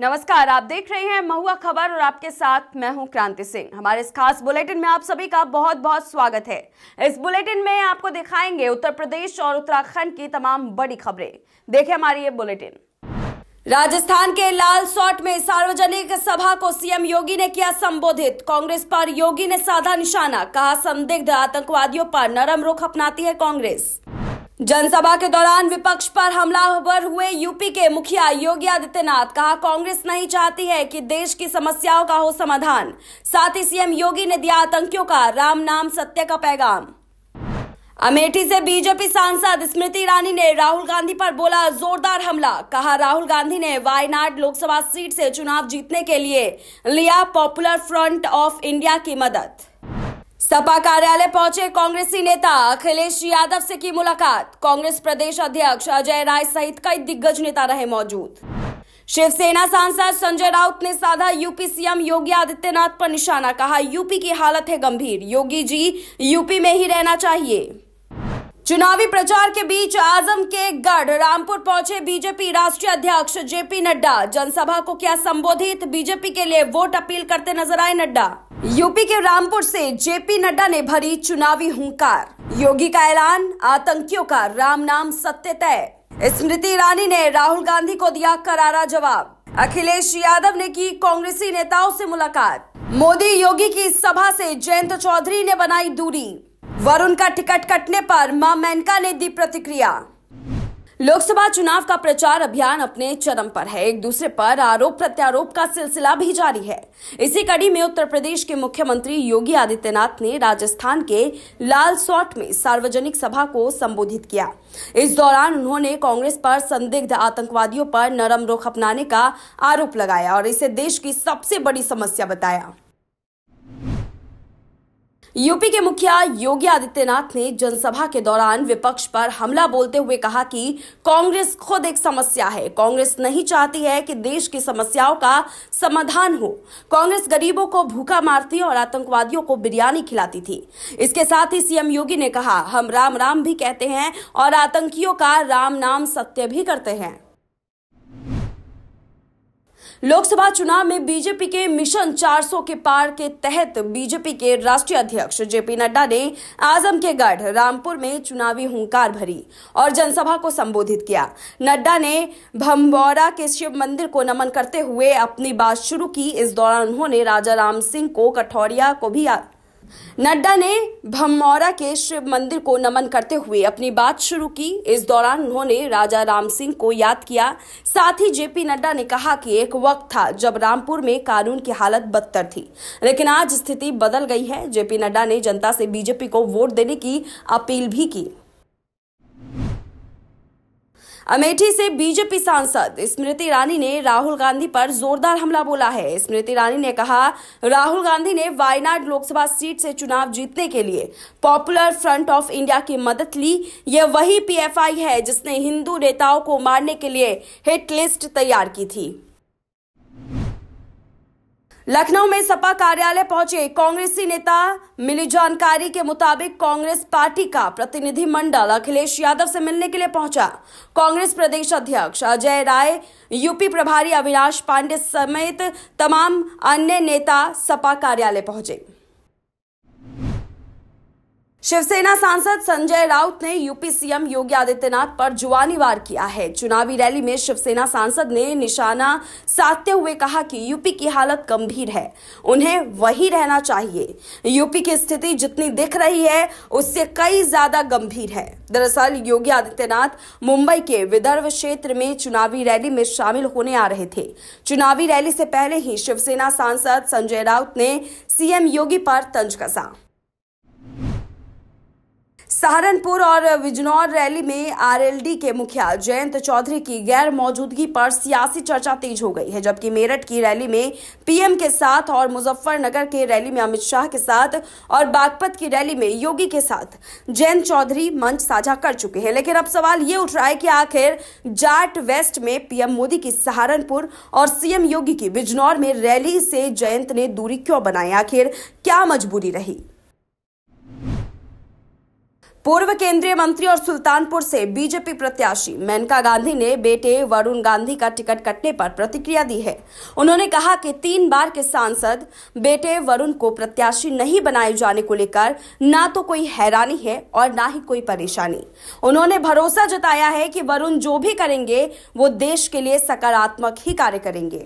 नमस्कार आप देख रहे हैं महुआ खबर और आपके साथ मैं हूं क्रांति सिंह हमारे इस खास बुलेटिन में आप सभी का बहुत बहुत स्वागत है इस बुलेटिन में आपको दिखाएंगे उत्तर प्रदेश और उत्तराखंड की तमाम बड़ी खबरें देखें हमारी ये बुलेटिन राजस्थान के लाल सॉट में सार्वजनिक सभा को सीएम योगी ने किया संबोधित कांग्रेस पर योगी ने साधा निशाना कहा संदिग्ध आतंकवादियों पर नरम रुख अपनाती है कांग्रेस जनसभा के दौरान विपक्ष पर हमलावर हुए यूपी के मुखिया योगी आदित्यनाथ कहा कांग्रेस नहीं चाहती है कि देश की समस्याओं का हो समाधान साथ ही सीएम योगी ने दिया आतंकियों का राम नाम सत्य का पैगाम अमेठी से बीजेपी सांसद स्मृति ईरानी ने राहुल गांधी पर बोला जोरदार हमला कहा राहुल गांधी ने वायनाड लोकसभा सीट से चुनाव जीतने के लिए लिया पॉपुलर फ्रंट ऑफ इंडिया की मदद सपा कार्यालय पहुंचे कांग्रेसी नेता अखिलेश यादव से की मुलाकात कांग्रेस प्रदेश अध्यक्ष अजय राय सहित कई दिग्गज नेता रहे मौजूद शिवसेना सांसद संजय राउत ने साधा यूपी सीएम योगी आदित्यनाथ पर निशाना कहा यूपी की हालत है गंभीर योगी जी यूपी में ही रहना चाहिए चुनावी प्रचार के बीच आजम के गढ़ रामपुर पहुंचे बीजेपी राष्ट्रीय अध्यक्ष जेपी नड्डा जनसभा को किया संबोधित बीजेपी के लिए वोट अपील करते नजर आए नड्डा यूपी के रामपुर से जेपी नड्डा ने भरी चुनावी हुंकार योगी का ऐलान आतंकियों का राम नाम सत्य तय स्मृति ईरानी ने राहुल गांधी को दिया करारा जवाब अखिलेश यादव ने की कांग्रेसी नेताओं से मुलाकात मोदी योगी की सभा से जयंत चौधरी ने बनाई दूरी वरुण का टिकट कटने पर मां मेनका ने दी प्रतिक्रिया लोकसभा चुनाव का प्रचार अभियान अपने चरम पर है एक दूसरे पर आरोप प्रत्यारोप का सिलसिला भी जारी है इसी कड़ी में उत्तर प्रदेश के मुख्यमंत्री योगी आदित्यनाथ ने राजस्थान के लाल सौट में सार्वजनिक सभा को संबोधित किया इस दौरान उन्होंने कांग्रेस पर संदिग्ध आतंकवादियों पर नरम रुख अपनाने का आरोप लगाया और इसे देश की सबसे बड़ी समस्या बताया यूपी के मुखिया योगी आदित्यनाथ ने जनसभा के दौरान विपक्ष पर हमला बोलते हुए कहा कि कांग्रेस खुद एक समस्या है कांग्रेस नहीं चाहती है कि देश की समस्याओं का समाधान हो कांग्रेस गरीबों को भूखा मारती और आतंकवादियों को बिरयानी खिलाती थी इसके साथ ही सीएम योगी ने कहा हम राम राम भी कहते हैं और आतंकियों का राम नाम सत्य भी करते हैं लोकसभा चुनाव में बीजेपी के मिशन 400 के पार के तहत बीजेपी के राष्ट्रीय अध्यक्ष जेपी नड्डा ने आजम के गढ़ रामपुर में चुनावी हुंकार भरी और जनसभा को संबोधित किया नड्डा ने भम्बौरा के शिव मंदिर को नमन करते हुए अपनी बात शुरू की इस दौरान उन्होंने राजा राम सिंह को कठौरिया को भी नड्डा ने भमौरा के शिव मंदिर को नमन करते हुए अपनी बात शुरू की इस दौरान उन्होंने राजा राम सिंह को याद किया साथ ही जेपी नड्डा ने कहा कि एक वक्त था जब रामपुर में कानून की हालत बदतर थी लेकिन आज स्थिति बदल गई है जेपी नड्डा ने जनता से बीजेपी को वोट देने की अपील भी की अमेठी से बीजेपी सांसद स्मृति ईरानी ने राहुल गांधी पर जोरदार हमला बोला है स्मृति ईरानी ने कहा राहुल गांधी ने वायनाड लोकसभा सीट से चुनाव जीतने के लिए पॉपुलर फ्रंट ऑफ इंडिया की मदद ली ये वही पीएफआई है जिसने हिंदू नेताओं को मारने के लिए हिट लिस्ट तैयार की थी लखनऊ में सपा कार्यालय पहुंचे कांग्रेसी नेता मिली जानकारी के मुताबिक कांग्रेस पार्टी का प्रतिनिधि मंडल अखिलेश यादव से मिलने के लिए पहुंचा कांग्रेस प्रदेश अध्यक्ष अजय राय यूपी प्रभारी अविनाश पांडे समेत तमाम अन्य नेता सपा कार्यालय पहुंचे शिवसेना सांसद संजय राउत ने यूपी सीएम योगी आदित्यनाथ पर जुआनी वार किया है चुनावी रैली में शिवसेना सांसद ने निशाना साधते हुए कहा कि यूपी की हालत गंभीर है उन्हें वही रहना चाहिए यूपी की स्थिति जितनी दिख रही है उससे कई ज्यादा गंभीर है दरअसल योगी आदित्यनाथ मुंबई के विदर्भ क्षेत्र में चुनावी रैली में शामिल होने आ रहे थे चुनावी रैली से पहले ही शिवसेना सांसद संजय राउत ने सीएम योगी पर तंज कसा सहारनपुर और बिजनौर रैली में आरएलडी के मुखिया जयंत चौधरी की गैर मौजूदगी पर सियासी चर्चा तेज हो गई है जबकि मेरठ की रैली में पीएम के साथ और मुजफ्फरनगर के रैली में अमित शाह के साथ और बागपत की रैली में योगी के साथ जयंत चौधरी मंच साझा कर चुके हैं लेकिन अब सवाल ये उठ रहा है कि आखिर जाट वेस्ट में पीएम मोदी की सहारनपुर और सीएम योगी की बिजनौर में रैली से जयंत ने दूरी क्यों बनाई आखिर क्या मजबूरी रही पूर्व केंद्रीय मंत्री और सुल्तानपुर से बीजेपी प्रत्याशी मेनका गांधी ने बेटे वरुण गांधी का टिकट कटने पर प्रतिक्रिया दी है उन्होंने कहा कि तीन बार के सांसद बेटे वरुण को प्रत्याशी नहीं बनाए जाने को लेकर ना तो कोई हैरानी है और ना ही कोई परेशानी उन्होंने भरोसा जताया है कि वरुण जो भी करेंगे वो देश के लिए सकारात्मक ही कार्य करेंगे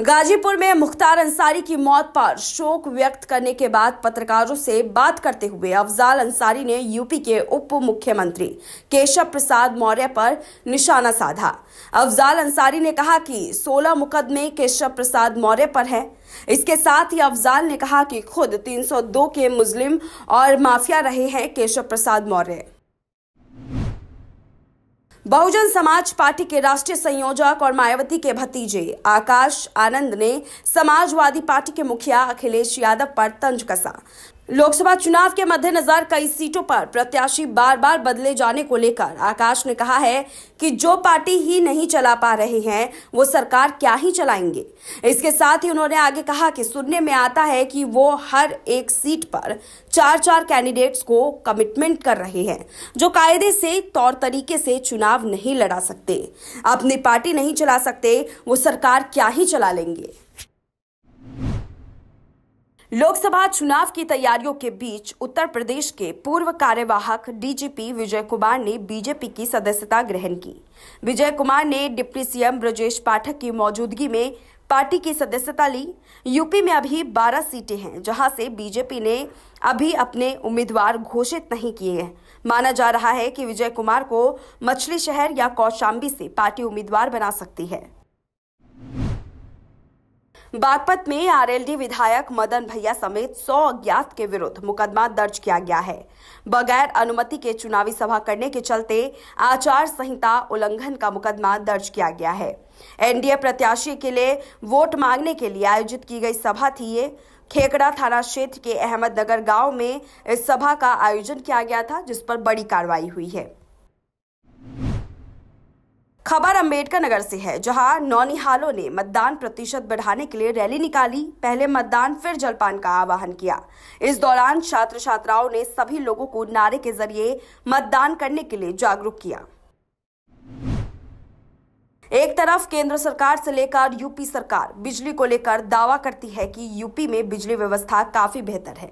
गाजीपुर में मुख्तार अंसारी की मौत पर शोक व्यक्त करने के बाद पत्रकारों से बात करते हुए अफजाल अंसारी ने यूपी के उप मुख्यमंत्री केशव प्रसाद मौर्य पर निशाना साधा अफजाल अंसारी ने कहा कि 16 मुकदमे केशव प्रसाद मौर्य पर हैं इसके साथ ही अफजाल ने कहा कि खुद 302 के मुस्लिम और माफिया रहे हैं केशव प्रसाद मौर्य बहुजन समाज पार्टी के राष्ट्रीय संयोजक और मायावती के भतीजे आकाश आनंद ने समाजवादी पार्टी के मुखिया अखिलेश यादव पर तंज कसा लोकसभा चुनाव के मद्देनजर कई सीटों पर प्रत्याशी बार बार बदले जाने को लेकर आकाश ने कहा है कि जो पार्टी ही नहीं चला पा रहे हैं वो सरकार क्या ही चलाएंगे इसके साथ ही उन्होंने आगे कहा कि सुनने में आता है कि वो हर एक सीट पर चार चार कैंडिडेट्स को कमिटमेंट कर रहे हैं जो कायदे से तौर तरीके से चुनाव नहीं लड़ा सकते अपनी पार्टी नहीं चला सकते वो सरकार क्या ही चला लेंगे लोकसभा चुनाव की तैयारियों के बीच उत्तर प्रदेश के पूर्व कार्यवाहक डीजीपी विजय कुमार ने बीजेपी की सदस्यता ग्रहण की विजय कुमार ने डिप्टी सीएम ब्रजेश पाठक की मौजूदगी में पार्टी की सदस्यता ली यूपी में अभी 12 सीटें हैं जहां से बीजेपी ने अभी अपने उम्मीदवार घोषित नहीं किए हैं माना जा रहा है कि विजय कुमार को मछली शहर या कौशाम्बी से पार्टी उम्मीदवार बना सकती है बागपत में आरएलडी विधायक मदन भैया समेत 100 अज्ञात के विरुद्ध मुकदमा दर्ज किया गया है बगैर अनुमति के चुनावी सभा करने के चलते आचार संहिता उल्लंघन का मुकदमा दर्ज किया गया है एनडीए प्रत्याशी के लिए वोट मांगने के लिए आयोजित की गई सभा थी ये खेकड़ा थाना क्षेत्र के अहमदनगर गांव में इस सभा का आयोजन किया गया था जिस पर बड़ी कार्रवाई हुई है खबर अम्बेडकर नगर से है जहां नौनिहालों ने मतदान प्रतिशत बढ़ाने के लिए रैली निकाली पहले मतदान फिर जलपान का आह्वान किया इस दौरान छात्र छात्राओं ने सभी लोगों को नारे के जरिए मतदान करने के लिए जागरूक किया एक तरफ केंद्र सरकार से लेकर यूपी सरकार बिजली को लेकर दावा करती है कि यूपी में बिजली व्यवस्था काफी बेहतर है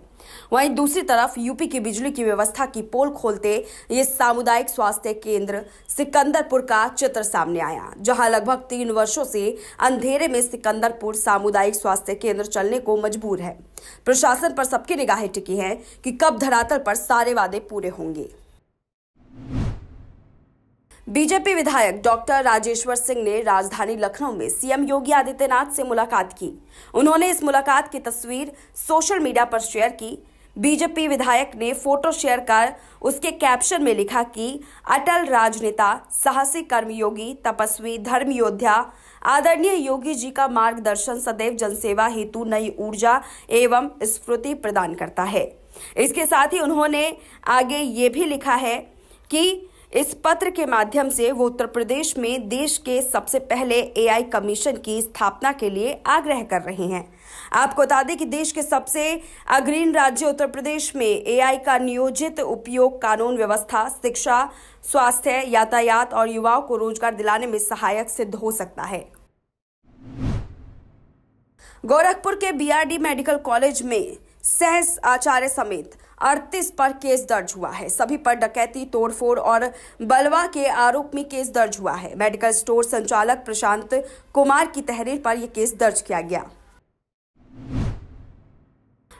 वहीं दूसरी तरफ यूपी की बिजली की व्यवस्था की पोल खोलते ये सामुदायिक स्वास्थ्य केंद्र सिकंदरपुर का चित्र सामने आया जहां लगभग तीन वर्षों से अंधेरे में सिकंदरपुर सामुदायिक स्वास्थ्य केंद्र चलने को मजबूर है प्रशासन पर सबकी निगाहें टिकी है कि कब धरातल पर सारे वादे पूरे होंगे बीजेपी विधायक डॉक्टर राजेश्वर सिंह ने राजधानी लखनऊ में सीएम योगी आदित्यनाथ से मुलाकात की उन्होंने इस मुलाकात की तस्वीर सोशल मीडिया पर शेयर की बीजेपी विधायक ने फोटो शेयर कर उसके कैप्शन में लिखा कि अटल राजनेता साहसी कर्मयोगी तपस्वी धर्म योद्धा आदरणीय योगी जी का मार्गदर्शन सदैव जनसेवा हेतु नई ऊर्जा एवं स्फूर्ति प्रदान करता है इसके साथ ही उन्होंने आगे ये भी लिखा है कि इस पत्र के माध्यम से वो उत्तर प्रदेश में देश के सबसे पहले एआई कमीशन की स्थापना के लिए आग्रह कर रहे हैं आपको बता दें कि देश के सबसे अग्रीण राज्य उत्तर प्रदेश में एआई का नियोजित उपयोग कानून व्यवस्था शिक्षा स्वास्थ्य यातायात और युवाओं को रोजगार दिलाने में सहायक सिद्ध हो सकता है गोरखपुर के बीआरडी मेडिकल कॉलेज में सहस आचार्य समेत अड़तीस पर केस दर्ज हुआ है सभी पर डकैती तोड़फोड़ और बलवा के आरोप में केस दर्ज हुआ है मेडिकल स्टोर संचालक प्रशांत कुमार की तहरीर पर यह केस दर्ज किया गया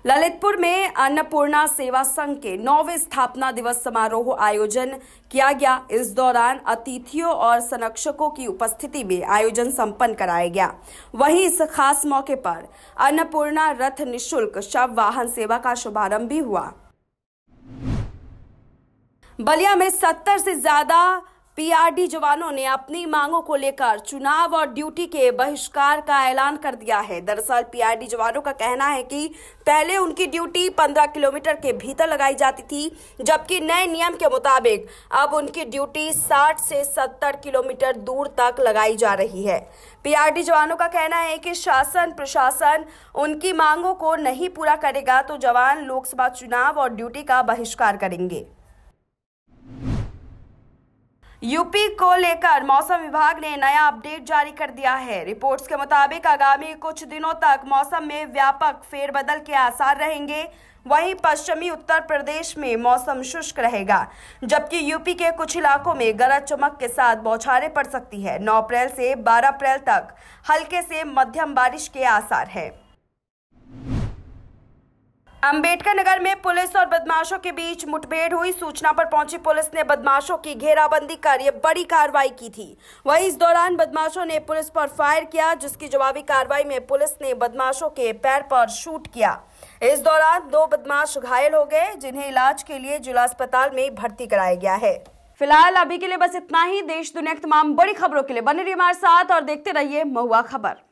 ललितपुर में अन्नपूर्णा सेवा संघ के नौवे स्थापना दिवस समारोह आयोजन किया गया इस दौरान अतिथियों और संरक्षकों की उपस्थिति में आयोजन संपन्न कराया गया वहीं इस खास मौके पर अन्नपूर्णा रथ निशुल्क शव वाहन सेवा का शुभारंभ भी हुआ बलिया में सत्तर से ज्यादा पीआरडी जवानों ने अपनी मांगों को लेकर चुनाव और ड्यूटी के बहिष्कार का ऐलान कर दिया है दरअसल पीआरडी जवानों का कहना है कि पहले उनकी ड्यूटी 15 किलोमीटर के भीतर लगाई जाती थी जबकि नए नियम के मुताबिक अब उनकी ड्यूटी 60 से 70 किलोमीटर दूर तक लगाई जा रही है पीआरडी जवानों का कहना है कि शासन प्रशासन उनकी मांगों को नहीं पूरा करेगा तो जवान लोकसभा चुनाव और ड्यूटी का बहिष्कार करेंगे यूपी को लेकर मौसम विभाग ने नया अपडेट जारी कर दिया है रिपोर्ट्स के मुताबिक आगामी कुछ दिनों तक मौसम में व्यापक फेरबदल के आसार रहेंगे वहीं पश्चिमी उत्तर प्रदेश में मौसम शुष्क रहेगा जबकि यूपी के कुछ इलाकों में गरज चमक के साथ बौछारें पड़ सकती है 9 अप्रैल से 12 अप्रैल तक हल्के से मध्यम बारिश के आसार है अंबेडकर नगर में पुलिस और बदमाशों के बीच मुठभेड़ हुई सूचना पर पहुंची पुलिस ने बदमाशों की घेराबंदी कर ये बड़ी कार्रवाई की थी वहीं इस दौरान बदमाशों ने पुलिस पर फायर किया जिसकी जवाबी कार्रवाई में पुलिस ने बदमाशों के पैर पर शूट किया इस दौरान दो बदमाश घायल हो गए जिन्हें इलाज के लिए जिला अस्पताल में भर्ती कराया गया है फिलहाल अभी के लिए बस इतना ही देश दुनिया की तमाम बड़ी खबरों के लिए बने रही हमारे साथ और देखते रहिए महुआ खबर